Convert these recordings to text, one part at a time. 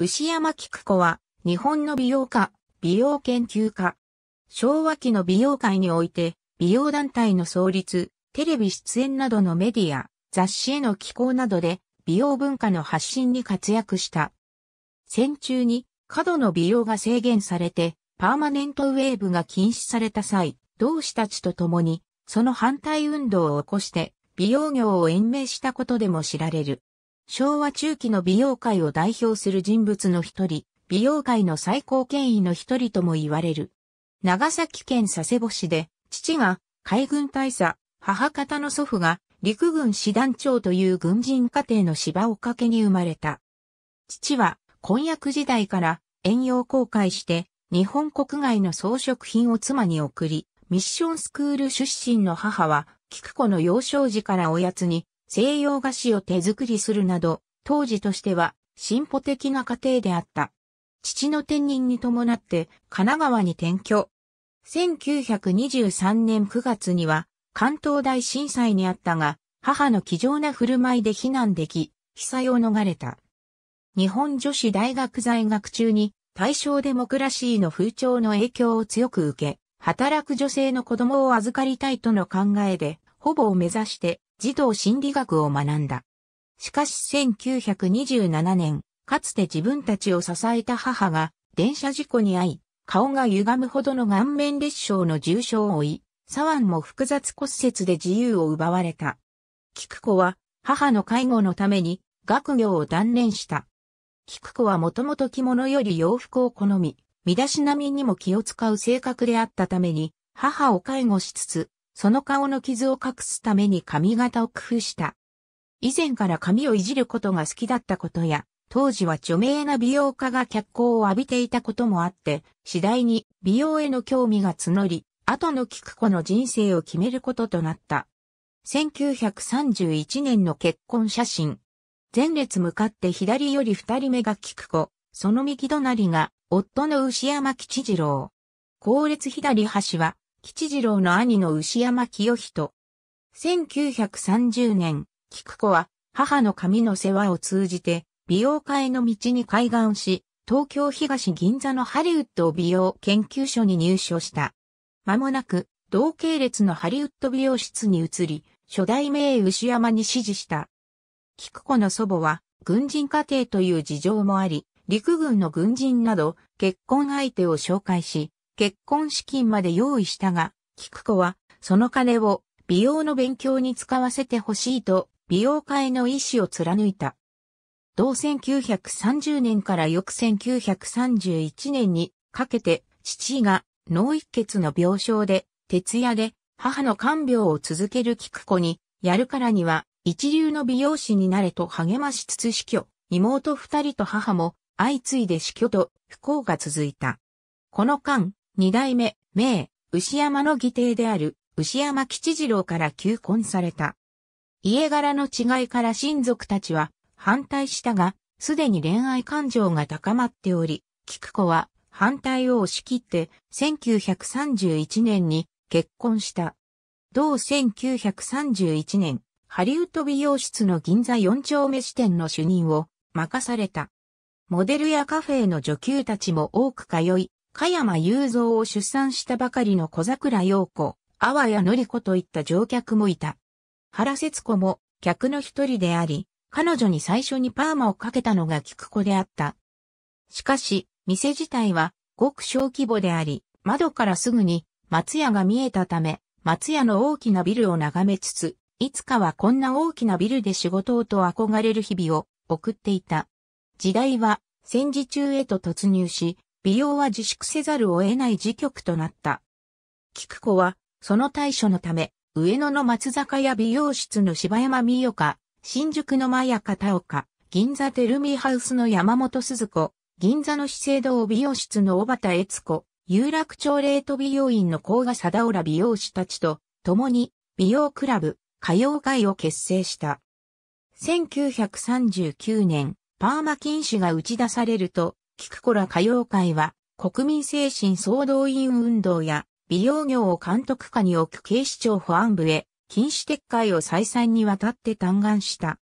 牛山菊子は、日本の美容家、美容研究家。昭和期の美容界において、美容団体の創立、テレビ出演などのメディア、雑誌への寄稿などで、美容文化の発信に活躍した。戦中に、過度の美容が制限されて、パーマネントウェーブが禁止された際、同志たちと共に、その反対運動を起こして、美容業を延命したことでも知られる。昭和中期の美容界を代表する人物の一人、美容界の最高権威の一人とも言われる。長崎県佐世保市で、父が海軍大佐、母方の祖父が陸軍師団長という軍人家庭の芝をかけに生まれた。父は婚約時代から遠洋航海して日本国外の装飾品を妻に送り、ミッションスクール出身の母は、菊子の幼少時からおやつに西洋菓子を手作りするなど、当時としては進歩的な過程であった。父の転任に伴って神奈川に転居。1923年9月には関東大震災にあったが、母の気丈な振る舞いで避難でき、被災を逃れた。日本女子大学在学中に対象デモクラシーの風潮の影響を強く受け、働く女性の子供を預かりたいとの考えで、ほぼを目指して児童心理学を学んだ。しかし1927年、かつて自分たちを支えた母が電車事故に遭い、顔が歪むほどの顔面裂傷の重傷を負い、左腕も複雑骨折で自由を奪われた。ク子は母の介護のために学業を断念した。ク子はもともと着物より洋服を好み、身だしなみにも気を使う性格であったために、母を介護しつつ、その顔の傷を隠すために髪型を工夫した。以前から髪をいじることが好きだったことや、当時は著名な美容家が脚光を浴びていたこともあって、次第に美容への興味が募り、後の菊子の人生を決めることとなった。1931年の結婚写真。前列向かって左より二人目が菊子、その右隣が夫の牛山吉次郎。後列左端は吉次郎の兄の牛山清人。1930年、菊子は母の髪の世話を通じて美容会の道に開眼し、東京東銀座のハリウッド美容研究所に入所した。間もなく、同系列のハリウッド美容室に移り、初代名牛山に指示した。菊子の祖母は、軍人家庭という事情もあり、陸軍の軍人など、結婚相手を紹介し、結婚資金まで用意したが、菊子は、その金を美容の勉強に使わせてほしいと、美容会の意思を貫いた。同1930年から翌1931年にかけて、父が脳一血の病床で、徹夜で母の看病を続ける菊子に、やるからには一流の美容師になれと励ましつつ死去、妹二人と母も相次いで死去と不幸が続いた。この間、二代目、名、牛山の義弟である、牛山吉次郎から求婚された。家柄の違いから親族たちは反対したが、すでに恋愛感情が高まっており、菊子は反対を押し切って1931年に結婚した。同1931年、ハリウッド美容室の銀座4丁目支店の主任を任された。モデルやカフェの女給たちも多く通い、香山雄三を出産したばかりの小桜陽子、阿波谷の子といった乗客もいた。原節子も客の一人であり、彼女に最初にパーマをかけたのが菊子であった。しかし、店自体はごく小規模であり、窓からすぐに松屋が見えたため、松屋の大きなビルを眺めつつ、いつかはこんな大きなビルで仕事をと憧れる日々を送っていた。時代は戦時中へと突入し、美容は自粛せざるを得ない自局となった。菊子は、その対処のため、上野の松坂屋美容室の柴山美代新宿の前屋片岡、銀座テルミハウスの山本鈴子、銀座の資生堂美容室の小畑悦子、有楽町レート美容院の甲賀貞浦美容師たちと、共に、美容クラブ、歌謡会を結成した。1939年、パーマ禁止が打ち出されると、キクコラ歌謡会は、国民精神総動員運動や、美容業を監督下に置く警視庁保安部へ、禁止撤回を再三にわたって嘆願した。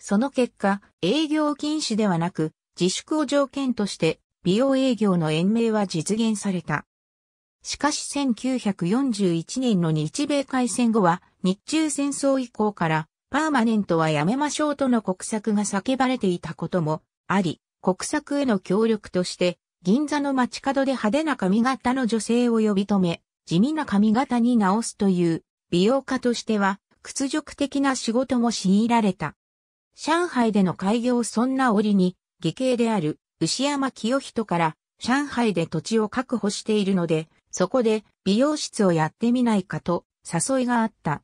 その結果、営業禁止ではなく、自粛を条件として、美容営業の延命は実現された。しかし1941年の日米開戦後は、日中戦争以降から、パーマネントはやめましょうとの国策が叫ばれていたこともあり、国策への協力として、銀座の街角で派手な髪型の女性を呼び止め、地味な髪型に直すという、美容家としては、屈辱的な仕事も強いられた。上海での開業そんな折に、義兄である牛山清人から上海で土地を確保しているので、そこで美容室をやってみないかと誘いがあった。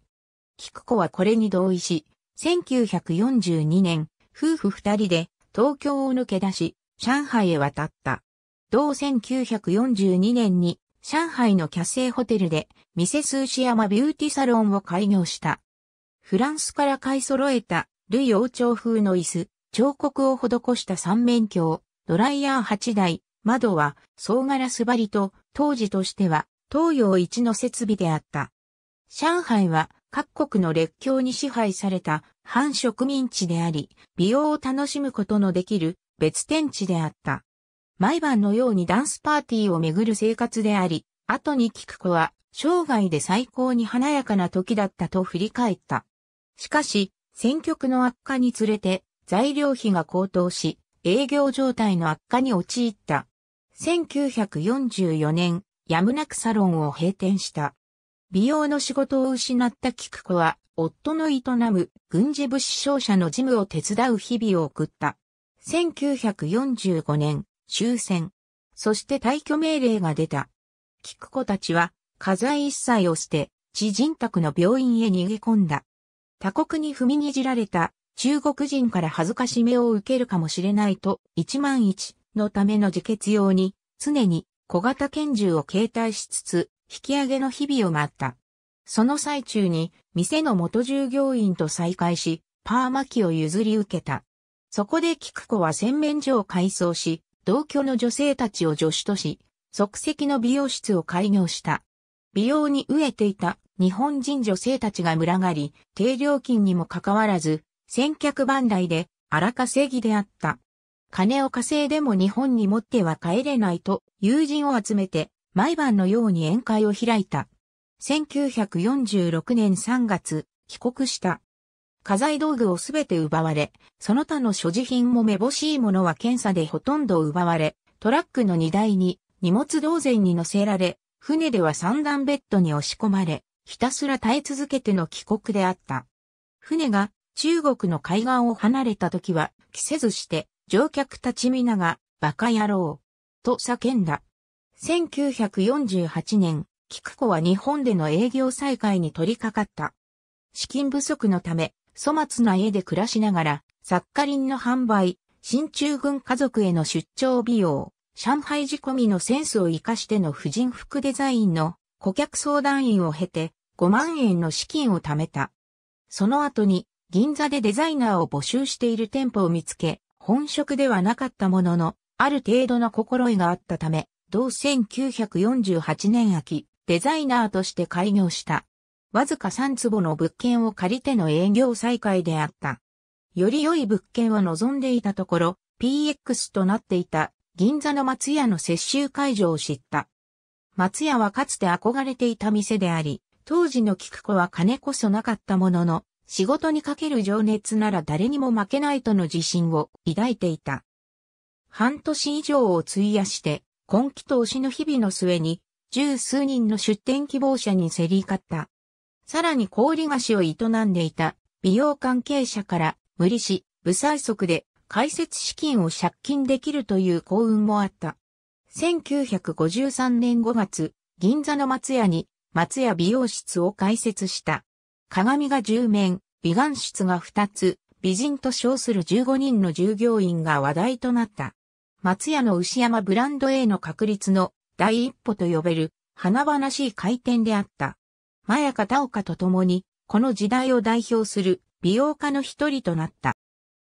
菊子はこれに同意し、1942年、夫婦二人で東京を抜け出し、上海へ渡った。同1942年に上海のキャセイホテルでミセスア山ビューティサロンを開業した。フランスから買い揃えたルイ王朝風の椅子、彫刻を施した三面鏡、ドライヤー8台、窓は総ガラス張りと当時としては東洋一の設備であった。上海は各国の列強に支配された反植民地であり、美容を楽しむことのできる別天地であった。毎晩のようにダンスパーティーをめぐる生活であり、後に聞く子は生涯で最高に華やかな時だったと振り返った。しかし、挙区の悪化につれて材料費が高騰し、営業状態の悪化に陥った。1944年、やむなくサロンを閉店した。美容の仕事を失った菊子は、夫の営む軍事物資商社の事務を手伝う日々を送った。1945年、終戦。そして退去命令が出た。菊子たちは、家財一切を捨て、知人宅の病院へ逃げ込んだ。他国に踏みにじられた中国人から恥ずかしめを受けるかもしれないと、一万一のための自決用に、常に小型拳銃を携帯しつつ、引き上げの日々を待った。その最中に、店の元従業員と再会し、パーマ機を譲り受けた。そこで菊子は洗面所を改装し、同居の女性たちを助手とし、即席の美容室を開業した。美容に飢えていた日本人女性たちが群がり、低料金にもかかわらず、先客万来で荒稼ぎであった。金を稼いでも日本に持っては帰れないと友人を集めて毎晩のように宴会を開いた。1946年3月、帰国した。家財道具をすべて奪われ、その他の所持品もめぼしいものは検査でほとんど奪われ、トラックの荷台に荷物同然に乗せられ、船では三段ベッドに押し込まれ、ひたすら耐え続けての帰国であった。船が中国の海岸を離れた時は、着せずして乗客たち皆が、バカ野郎、と叫んだ。1948年、菊子は日本での営業再開に取り掛かった。資金不足のため、粗末な家で暮らしながら、サッカリンの販売、新中軍家族への出張美容、上海仕込みのセンスを活かしての婦人服デザインの顧客相談員を経て5万円の資金を貯めた。その後に銀座でデザイナーを募集している店舗を見つけ、本職ではなかったものの、ある程度の心得があったため、同1948年秋、デザイナーとして開業した。わずか3坪の物件を借りての営業再開であった。より良い物件を望んでいたところ、PX となっていた銀座の松屋の接収会場を知った。松屋はかつて憧れていた店であり、当時の菊子は金こそなかったものの、仕事にかける情熱なら誰にも負けないとの自信を抱いていた。半年以上を費やして、根気と推しの日々の末に、十数人の出店希望者に競り勝った。さらに氷菓子を営んでいた美容関係者から無利子、無催促で開設資金を借金できるという幸運もあった。1953年5月、銀座の松屋に松屋美容室を開設した。鏡が10面、美顔室が2つ、美人と称する15人の従業員が話題となった。松屋の牛山ブランド A の確立の第一歩と呼べる、華々しい回転であった。マヤカ・タオカと共に、この時代を代表する美容家の一人となった。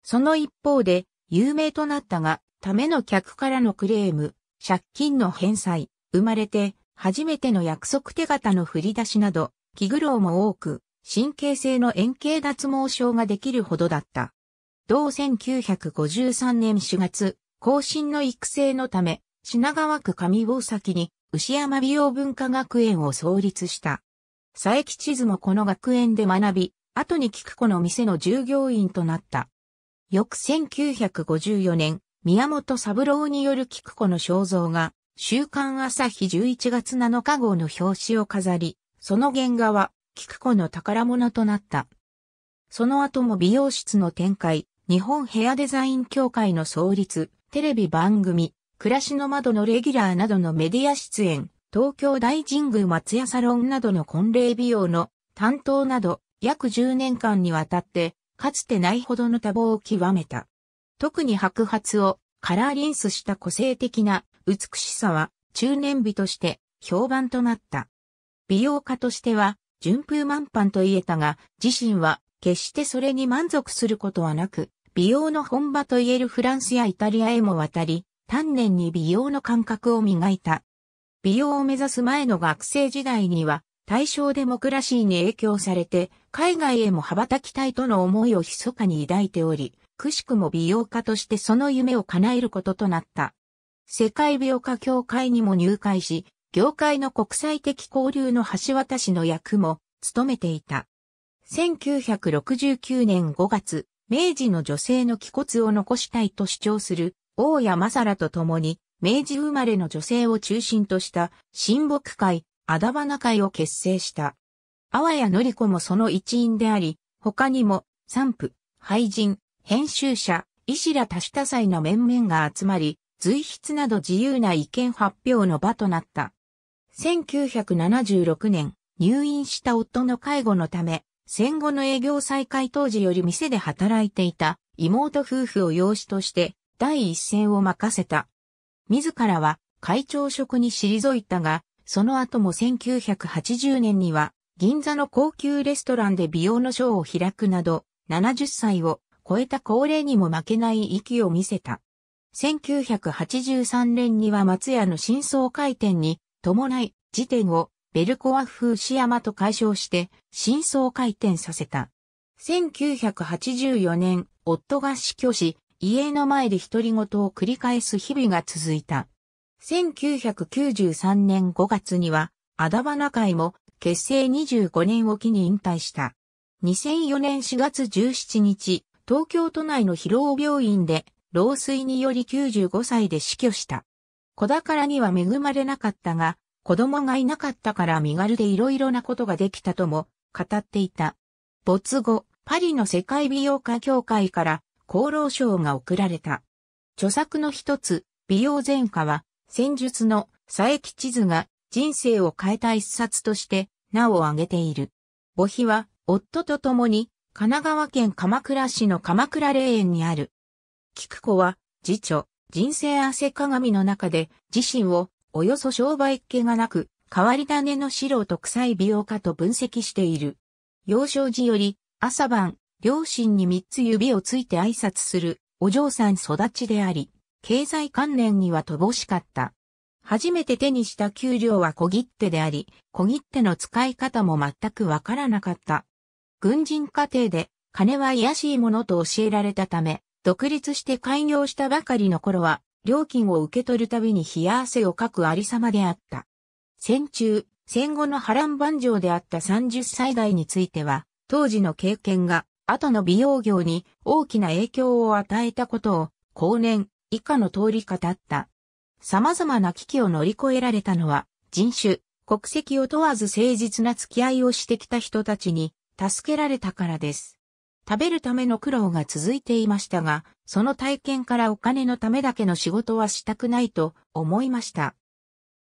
その一方で、有名となったが、ための客からのクレーム、借金の返済、生まれて、初めての約束手形の振り出しなど、気苦労も多く、神経性の円形脱毛症ができるほどだった。同1953年4月、後進の育成のため、品川区上大崎に牛山美容文化学園を創立した。佐伯地図もこの学園で学び、後に菊子の店の従業員となった。翌1954年、宮本三郎による菊子の肖像が、週刊朝日11月7日号の表紙を飾り、その原画は、菊子の宝物となった。その後も美容室の展開、日本ヘアデザイン協会の創立、テレビ番組、暮らしの窓のレギュラーなどのメディア出演、東京大神宮松屋サロンなどの婚礼美容の担当など、約10年間にわたって、かつてないほどの多忙を極めた。特に白髪をカラーリンスした個性的な美しさは中年美として評判となった。美容家としては順風満帆と言えたが、自身は決してそれに満足することはなく、美容の本場と言えるフランスやイタリアへも渡り、丹念に美容の感覚を磨いた。美容を目指す前の学生時代には、大正デモクラシーに影響されて、海外へも羽ばたきたいとの思いを密かに抱いており、くしくも美容家としてその夢を叶えることとなった。世界美容家協会にも入会し、業界の国際的交流の橋渡しの役も務めていた。1969年5月、明治の女性の気骨を残したいと主張する大谷正良と共に、明治生まれの女性を中心とした、親睦会、あだ花会を結成した。淡谷のり子もその一員であり、他にも、散布、廃人、編集者、医師ら多種多彩な面々が集まり、随筆など自由な意見発表の場となった。1976年、入院した夫の介護のため、戦後の営業再開当時より店で働いていた妹夫婦を養子として第一線を任せた。自らは会長職に退いたが、その後も1980年には銀座の高級レストランで美容のショーを開くなど、70歳を超えた高齢にも負けない息を見せた。1983年には松屋の真相回転に伴い辞典をベルコア風シヤマと解消して真相回転させた。1984年、夫が死去し、家の前で独り言を繰り返す日々が続いた。1993年5月には、アダバナ会も結成25年を機に引退した。2004年4月17日、東京都内の広尾病院で、老衰により95歳で死去した。子宝には恵まれなかったが、子供がいなかったから身軽で色々なことができたとも語っていた。没後、パリの世界美容家協会から功労賞が贈られた。著作の一つ、美容前科は、戦術の佐伯地図が人生を変えた一冊として名を挙げている。母碑は、夫と共に、神奈川県鎌倉市の鎌倉霊園にある。菊子は、次女、人生汗鏡の中で、自身を、およそ商売っ気がなく、変わり種の素人臭い美容家と分析している。幼少時より、朝晩、両親に三つ指をついて挨拶する、お嬢さん育ちであり、経済関連には乏しかった。初めて手にした給料は小切手であり、小切手の使い方も全くわからなかった。軍人家庭で、金は癒しいものと教えられたため、独立して開業したばかりの頃は、料金を受け取るたびに冷や汗をかくありさまであった。戦中、戦後の波乱万丈であった30歳代については、当時の経験が後の美容業に大きな影響を与えたことを、後年、以下の通り語った。様々な危機を乗り越えられたのは、人種、国籍を問わず誠実な付き合いをしてきた人たちに、助けられたからです。食べるための苦労が続いていましたが、その体験からお金のためだけの仕事はしたくないと思いました。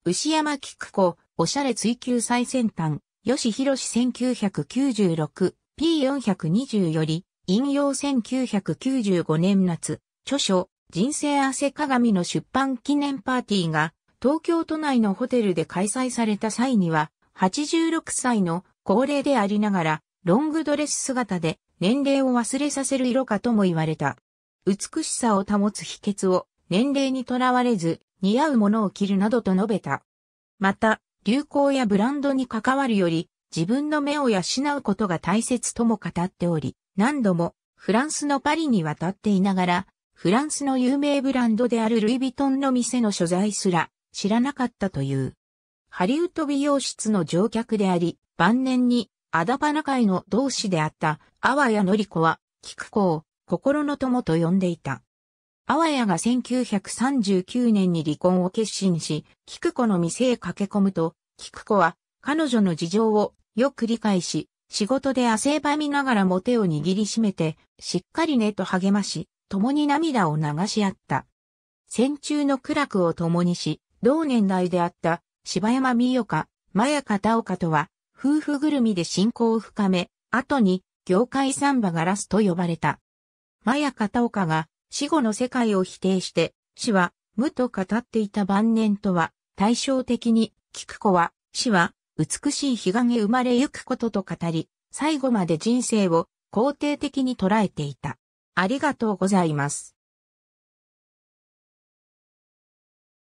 牛山菊子、おしゃれ追求最先端、吉弘1996 P420 より、引用1995年夏、著書、人生汗鏡の出版記念パーティーが、東京都内のホテルで開催された際には、86歳の高齢でありながら、ロングドレス姿で年齢を忘れさせる色かとも言われた。美しさを保つ秘訣を年齢にとらわれず似合うものを着るなどと述べた。また、流行やブランドに関わるより自分の目を養うことが大切とも語っており、何度もフランスのパリに渡っていながら、フランスの有名ブランドであるルイ・ヴィトンの店の所在すら知らなかったという。ハリウッド美容室の乗客であり、晩年にアダパナ会の同志であった、アワヤ・ノリコは、キクコを心の友と呼んでいた。アワヤが1939年に離婚を決心し、キクコの店へ駆け込むと、キクコは彼女の事情をよく理解し、仕事で汗ばみながらも手を握りしめて、しっかりねと励まし、共に涙を流し合った。戦中の苦楽を共にし、同年代であった柴山美代か、真矢片岡とは、夫婦ぐるみで親交を深め、後に業界サンバガラスと呼ばれた。真矢片岡が死後の世界を否定して、死は無と語っていた晩年とは対照的に、菊子は死は美しい彼岸生まれゆくことと語り、最後まで人生を肯定的に捉えていた。ありがとうございます。